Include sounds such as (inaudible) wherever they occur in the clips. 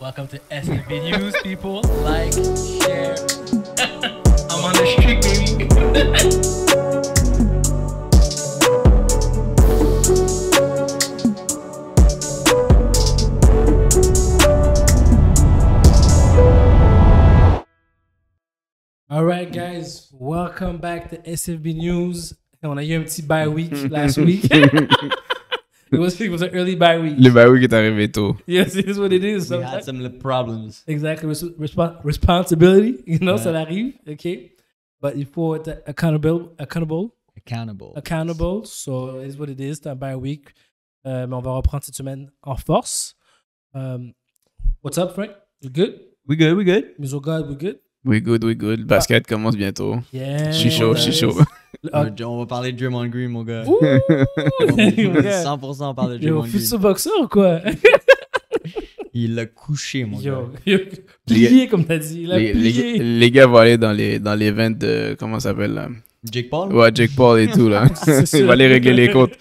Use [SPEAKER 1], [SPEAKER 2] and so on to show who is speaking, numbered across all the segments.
[SPEAKER 1] Welcome to SFB News, people. Like, share. (laughs)
[SPEAKER 2] I'm on the street, baby.
[SPEAKER 1] (laughs) All right, guys, welcome back to SFB News. On a eu bye week last week. (laughs) It was, early week. Le bye week est arrivé tôt. Yes, it is what it is. We had some problems. Exactly. responsibility, (laughs) you know, ça arrive. OK. But il faut être accountable. Accountable. Accountable. Accountable. So, it is what it is. C'est un bye week. Euh, mais on va reprendre cette semaine en force. Um, what's up, Frank? You
[SPEAKER 2] good? We good, we good. au God, we
[SPEAKER 1] good?
[SPEAKER 3] We good, we good. Basket commence bientôt. Yeah. Je suis chaud, je suis chaud.
[SPEAKER 2] Ah. On va parler de Draymond Green, mon gars. 100% (laughs) on parle de Draymond Green. futur boxeur ou quoi? (laughs) Il a couché, mon gars.
[SPEAKER 3] plié, comme t'as dit. les, Les, gars vont aller dans les, dans les ventes de... Comment ça s'appelle, là? Jake Paul? Ouais, Jake Paul et tout, là. (laughs) Il va aller régler les comptes.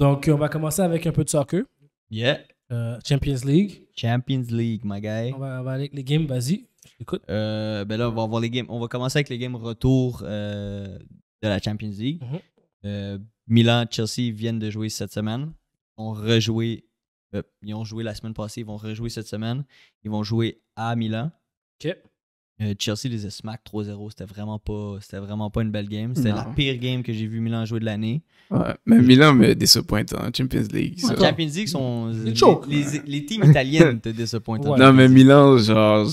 [SPEAKER 1] Donc, euh, on va commencer avec un peu de soccer. Yeah. Euh, Champions League. Champions League, my guy. On va, on va aller avec les games, vas-y. Écoute. Euh, ben là, on va voir les games.
[SPEAKER 2] On va commencer avec les games retour euh, de la Champions League. Mhm. Euh, Milan, Chelsea viennent de jouer cette semaine. Ils ont rejoué. ils ont joué la semaine passée. Ils vont rejouer cette semaine. Ils vont jouer à Milan. OK. Chelsea les a smack 3-0. C'était vraiment pas. C'était vraiment pas une belle game. C'était la pire game que j'ai vu Milan jouer de l'année. Ouais, mais Milan me
[SPEAKER 3] déçoit en Champions League. Champions
[SPEAKER 2] League sont. Les, les, teams italiennes te disappointent. Non,
[SPEAKER 3] mais Milan, genre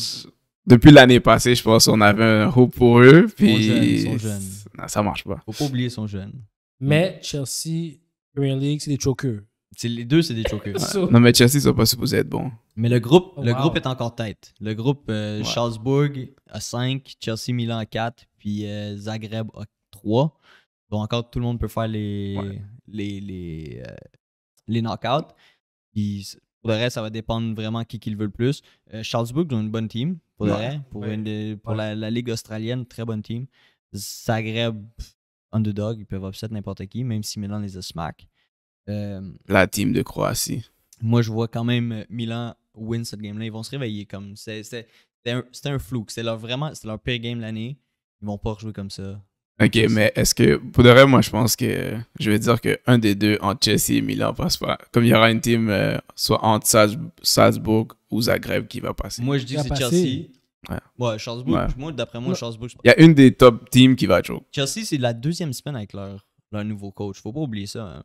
[SPEAKER 3] depuis l'année passée, je pense qu'on avait un hope pour eux. Puis ils sont jeunes. Non, ça marche pas. Faut pas
[SPEAKER 2] oublier, son sont jeunes.
[SPEAKER 1] Mais Chelsea, Premier League, c'est des chokers. Les deux, c'est des chokers. (laughs)
[SPEAKER 3] Non, mais Chelsea, ça pas supposé être bon.
[SPEAKER 2] Mais le groupe, oh, le groupe est encore tête. Le groupe Charlesbourg à 5, Chelsea Milan à 4, puis euh, Zagreb a 3. Donc encore, tout le monde peut faire les, les, les, euh, les knockouts. Puis pour le reste, ça va dépendre vraiment qui, qui le veut le plus. Charlesbourg, euh, ils ont une bonne team. Pour, pour, la, Ligue australienne, très bonne team. Zagreb, underdog, ils peuvent upset n'importe qui, même si Milan les a smack. Euh,
[SPEAKER 3] la team de Croatie.
[SPEAKER 2] Moi, je vois quand même euh, Milan win cette game-là. Ils vont se réveiller comme. c'est un, un flou. c'est leur, vraiment leur pire game l'année. Ils vont pas rejouer comme ça. Ok, mais est-ce que,
[SPEAKER 3] pour de vrai, moi, je pense que je vais dire qu'un des deux, entre Chelsea et Milan, passe pas. Comme il y aura une team, euh, soit entre Salzbourg ou Zagreb qui va passer. Moi, je dis que c'est Chelsea. Ouais, ouais moi, d'après moi, ouais. Il y a une des top teams qui va être
[SPEAKER 2] Chelsea, c'est la deuxième semaine avec leur, leur, nouveau coach. Faut pas oublier ça. Hein.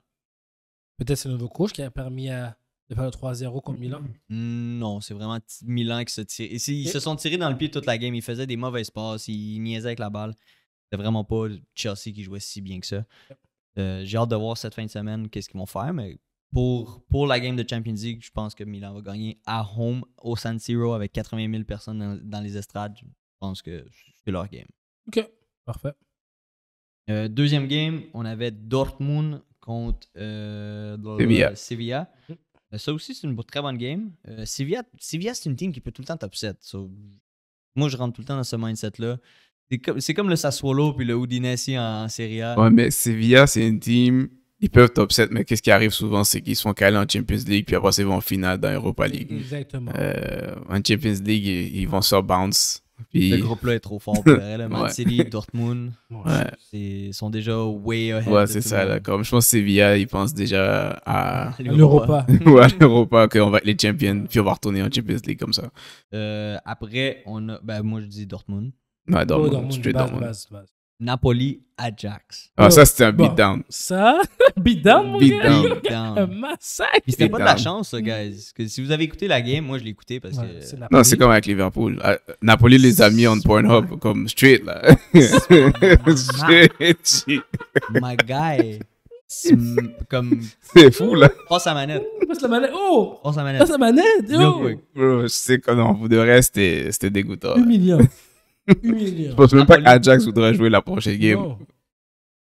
[SPEAKER 1] Peut-être c'est le nouveau coach qui a permis de faire le 3-0 contre Milan.
[SPEAKER 2] Non, c'est vraiment Milan qui se tire. Ils se sont tirés dans le pied toute la game. Ils faisaient des mauvais passes. Ils niaisaient avec la balle c'est vraiment pas Chelsea qui jouait si bien que ça. Euh, j'ai hâte de voir cette fin de semaine qu'est-ce qu'ils vont faire, mais pour, pour la game de Champions League, je pense que Milan va gagner à home au San Siro avec 80 000 personnes dans, les estrades. Je pense que c'est leur game.
[SPEAKER 1] OK, parfait.
[SPEAKER 2] Euh, deuxième game, on avait Dortmund contre euh, Sevilla. Ça aussi, c'est une très bonne game. Sevilla, c'est une team qui peut tout le temps top 7. moi, je rentre tout le temps dans ce mindset-là. C'est comme, le Sassuolo puis le Udinese en, Serie A. Ouais, mais
[SPEAKER 3] Sevilla, c'est une team. Ils peuvent top 7, mais qu'est-ce qui arrive souvent, c'est qu'ils sont calés en Champions League, puis après, ils vont en finale dans Europa League. Exactement. Euh, en Champions League, ils, vont sur bounce. Puis... Le groupe-là est trop fort (laughs)
[SPEAKER 2] Man City, Dortmund, ouais. sont déjà way ahead. Ouais, c'est ça. Là,
[SPEAKER 3] comme, je pense que Sevilla, ils pensent déjà à, (laughs) l'Europa. (laughs) ouais, à l'Europa, qu'on va être les champions, puis on va retourner en Champions League comme ça.
[SPEAKER 2] Euh, après, on a... Ben, moi, je dis Dortmund. Non, Dortmund, oh, Dortmund Street base, Dortmund. Napoli Ajax. Ah, ça, oh, c'était un bon. Ça, (laughs) beatdown, mon beat gars. Beatdown. (laughs) un massacre. Puis c'était pas de la chance, guys. Que si vous avez écouté la game, moi, je l'ai écouté parce que.
[SPEAKER 3] Non, c'est comme avec Liverpool. Ah, Napoli les a mis en (laughs) Pornhub comme street
[SPEAKER 2] là. Street. My guy. Comme. C'est fou, là. Passe la manette.
[SPEAKER 1] Passe la manette. Oh! Passe la manette. Passe la manette. Oh.
[SPEAKER 3] Bro, je sais comment vous de c'était dégoûtant. Humiliant.
[SPEAKER 1] Je pense même pas qu'Ajax voudrait jouer la prochaine game.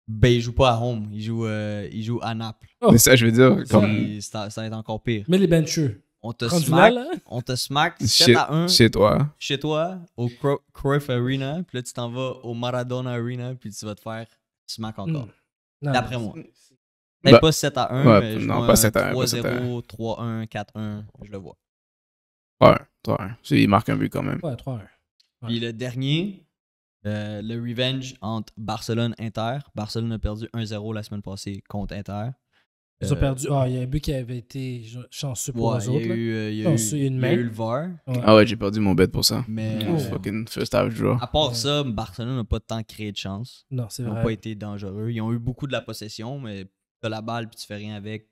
[SPEAKER 2] Ben, il joue pas à home, il joue, euh, il joue à Naples. Oh. Mais ça, je veux dire, comme... ça, ça va être encore pire.
[SPEAKER 1] Mais les benchers On te smack,
[SPEAKER 2] on te smack 7 à 1. Chez toi. Chez toi, au Cruff Arena, puis là, tu t'en vas au Maradona Arena, puis tu vas te faire smack encore. Hmm. D'après moi. Bah. Mais pas 7 à 1, mais non, pas 7 à 1. 3-0, 3-1, 4-1, je le vois.
[SPEAKER 3] Ouais, 1 3-1. Il marque un but quand même.
[SPEAKER 1] Ouais, 3-1.
[SPEAKER 2] Puis le dernier, euh, le revenge entre Barcelone-Inter. Barcelone a perdu 1-0 la semaine passée contre
[SPEAKER 1] Inter. Ils ont euh, perdu. Ah, il y a un but qui avait été chanceux pour eux autres. Il y a, eu, y une le VAR.
[SPEAKER 3] Ah ouais, j'ai perdu mon bet pour ça. Mais. Euh, Fucking first half draw. À part
[SPEAKER 2] ça, Barcelone n'a pas tant créé de chance. Non, c'est vrai. Ils n'ont pas été dangereux. Ils ont eu beaucoup de la possession, mais as la balle puis tu fais rien avec.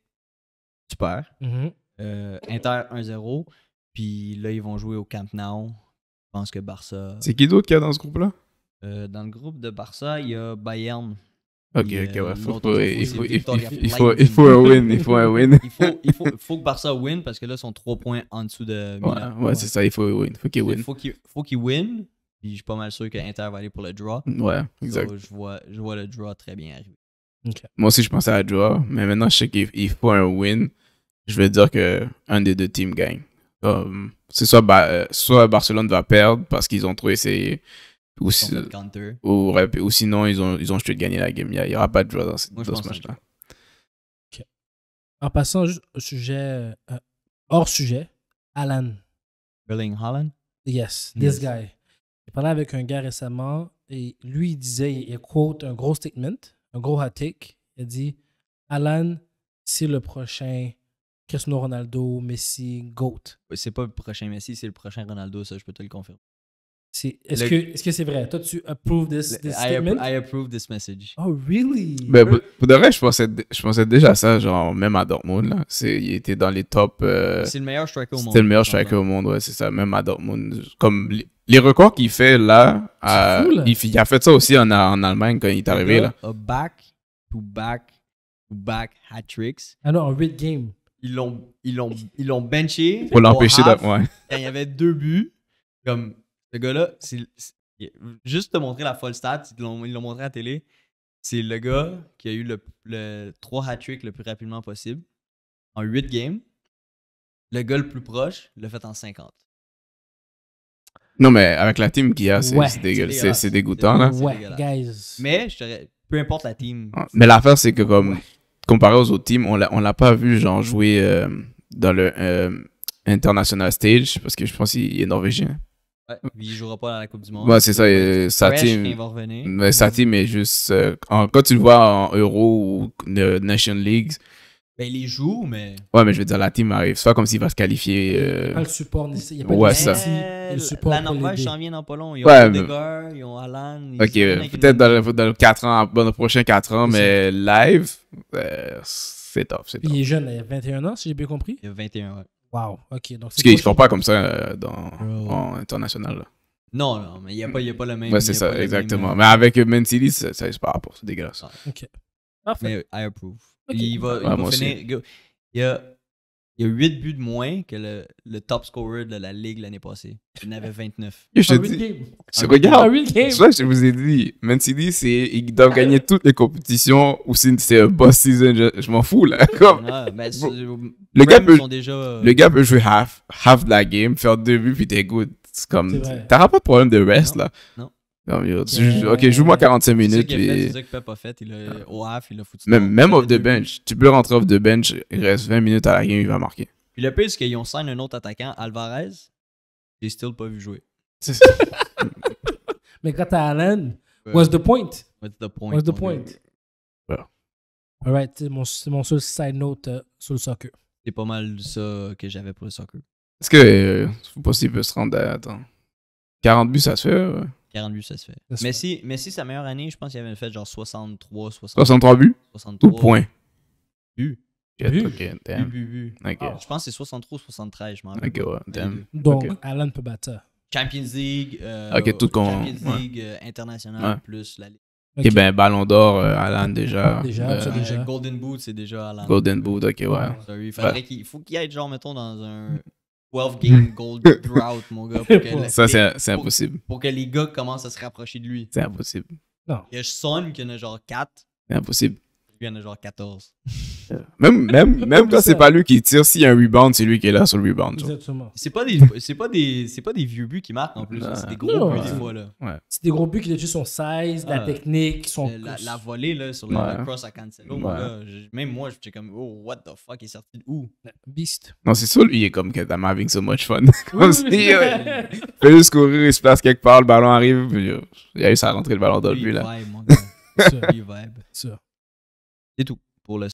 [SPEAKER 2] Tu perds. Mm-hmm. Inter 1-0. Puis là, ils vont jouer au Camp Nou. Je pense que Barça. C'est qui d'autre
[SPEAKER 3] qu'il y a dans ce groupe-là
[SPEAKER 2] euh, Dans le groupe de Barça, il y a Bayern. Ok, ok, ouais, faut, il, faut, un win, il faut il, faut, il, faut, que Barça win parce que là, ils sont trois points en dessous de Ouais, c'est ça, il faut win, faut qu'il win. Faut faut qu'il win, puis je suis pas mal sûr que Inter va aller pour le draw. Ouais, exact. je, vois, je vois le draw très bien arriver.
[SPEAKER 3] Moi aussi, je pensais à le draw, mais maintenant, je sais qu'il faut un win. Je vais dire qu'un des deux teams gagne c'est soit, euh, soit Barcelone va perdre parce qu'ils ont trouvé ces. Ou,
[SPEAKER 1] ou,
[SPEAKER 3] sinon, ils ont, ils ont juste gagné la game. Il n'y aura pas de joueurs dans, ce match-là.
[SPEAKER 1] En passant au sujet, euh, hors sujet, Alan.
[SPEAKER 2] Erling Holland? Yes, this guy.
[SPEAKER 1] J'ai parlé avec un gars récemment et lui, il disait, il, quote un gros statement, un gros hot Il dit Alan, c'est le prochain Cristiano Ronaldo, Messi, GOAT. C'est
[SPEAKER 2] pas le prochain Messi, c'est le prochain Ronaldo, ça, je peux te le confirmer. Est-ce est
[SPEAKER 1] que c'est vrai? Toi, tu
[SPEAKER 2] approves this, I statement? I approve this message.
[SPEAKER 1] Oh, really? Mais
[SPEAKER 3] ben, pour, de vrai, je pensais, je pensais déjà ça, genre, même à Dortmund, là. Il était dans les top... Euh, c'est le meilleur striker au monde. C'est le meilleur striker au monde, ouais, c'est ça. Même à Dortmund, comme... Les, records qu'il fait là, Il, a fait ça aussi en, en Allemagne quand il est arrivé, là.
[SPEAKER 2] A back to back to back hat tricks. Ah non, en 8 games ils l'ont ils l'ont ils l'ont benché pour l'empêcher de ouais. il y avait deux buts comme ce gars-là c'est juste te montrer la folle stat ils l'ont montré à la télé c'est le gars qui a eu le, 3 hat-tricks le plus rapidement possible en 8 games le gars le plus proche l'a fait en 50
[SPEAKER 3] non mais avec la team qu'il a c'est dégueulasse c'est dégoûtant là
[SPEAKER 2] ouais guys mais peu importe la team ah,
[SPEAKER 3] mais l'affaire c'est que comme comparé aux autres teams, on l'a, pas vu jouer euh, dans le euh, international stage parce que je pense qu'il est norvégien.
[SPEAKER 2] Ouais, il jouera pas dans la Coupe du Monde. c'est ça. Euh, sa team,
[SPEAKER 3] est juste. quand tu le vois en Euro ou Nation League,
[SPEAKER 2] ben, il les joue, mais.
[SPEAKER 3] Ouais, mais je veux dire, la team arrive. C'est pas comme s'il va se qualifier. il n'y euh, a
[SPEAKER 1] pas ouais, ça. Le euh, support la Norvège s'en vient dans pas
[SPEAKER 2] long. Ils ont ouais,
[SPEAKER 3] Odegaard, ils ont Alan. ok, peut-être dans, les dans, 4 ans, dans les prochains 4 ans, mais live, euh, c'est top. c'est top. il
[SPEAKER 1] est jeune, il a 21 ans, si j'ai bien compris. Il a 21, ouais. Wow, ok. Donc Parce qu'ils ne font
[SPEAKER 3] pas comme ça dans, en international.
[SPEAKER 2] Non, non, mais il n'y a, a, pas le même. Ouais, c'est ça,
[SPEAKER 3] exactement. Mais avec Man City, ça, ça se pas pour, c'est dégueulasse.
[SPEAKER 1] ok.
[SPEAKER 2] Parfait. Mais I approve. Il va, il va finir. y a, y a 8 buts de moins que le, top scorer de la ligue l'année passée. Il en avait 29. je te dis, ça regarde,
[SPEAKER 1] je
[SPEAKER 3] vous ai dit. Man City, ils doivent ah. gagner toutes les compétitions ou c'est un boss season. Je, m'en fous, là. (laughs) Comme, ah, ben, euh, le, gars peut, euh, le gars peut jouer half, half la game, faire 2 buts, puis t'es good. C'est comme, t'auras pas de problème de rest, là. Non. Euh, ok, joue-moi 45 minutes. C'est
[SPEAKER 2] que Pep a Il au il a ah. foutu.
[SPEAKER 3] Même, off the bench. Tu peux rentrer off the bench, il reste 20 minutes à la game, il va marquer.
[SPEAKER 2] Puis le pire, c'est qu'ils ont signé un autre attaquant, Alvarez. J'ai still pas vu jouer. (laughs)
[SPEAKER 1] Mais quand t'as Allen, what's the point? What's the point? What's the point? Voilà. Alright, c'est mon, mon, seul side note euh, sur le soccer. C'est pas mal
[SPEAKER 2] ça que j'avais pour
[SPEAKER 1] le soccer. Est-ce que.
[SPEAKER 3] Euh, faut pas s'il peut se rendre à. 40 buts, ça se fait, ouais.
[SPEAKER 2] 40 buts, ça se fait. Mais si, mais si sa meilleure année, je pense qu'il avait fait genre 63, 63. 63 buts 63 points Buts. Okay, buts. Ah, je pense que c'est 63 ou 73, je m'en rappelle. Okay, ouais,
[SPEAKER 1] Donc, Alan peut battre. Champions League, euh, Champions League euh, international plus la Ligue. Ok, ben
[SPEAKER 3] Ballon d'Or, euh, Alan déjà. Déjà,
[SPEAKER 1] euh, déjà. Golden Boot,
[SPEAKER 2] c'est déjà Alan. Golden Boot, ok, ouais. il, faudrait qu'il, faut qu'il aille, genre, mettons, dans un mm. 12 game hmm. gold throughout, mon gars. Pour (laughs) que Ça, c'est impossible. Pour, que les gars commencent à se rapprocher de lui. C'est impossible. Non. Il y a Son qui en a genre 4. C'est impossible. Il il en a genre 14. Même, même, même quand c'est pas lui qui
[SPEAKER 3] tire, s'il y a un rebound, c'est lui qui est là sur le rebound.
[SPEAKER 2] C'est pas des, c'est pas des, c'est pas des vieux buts qui marquent en plus. C'est des gros buts des là. C'est
[SPEAKER 1] des gros buts qui tuent son size, la ah. technique, son. La, volée là sur le cross à Cancelo, même
[SPEAKER 2] moi j'étais comme oh what the fuck il est sorti de où Beast.
[SPEAKER 3] Non, c'est sûr, lui, il est comme I'm having so much fun. (laughs) il juste courir, il se place quelque part, le ballon arrive, euh, il y il a eu sa rentrée, le ballon dans le but, là.
[SPEAKER 1] (laughs)
[SPEAKER 3] C'est tout pour le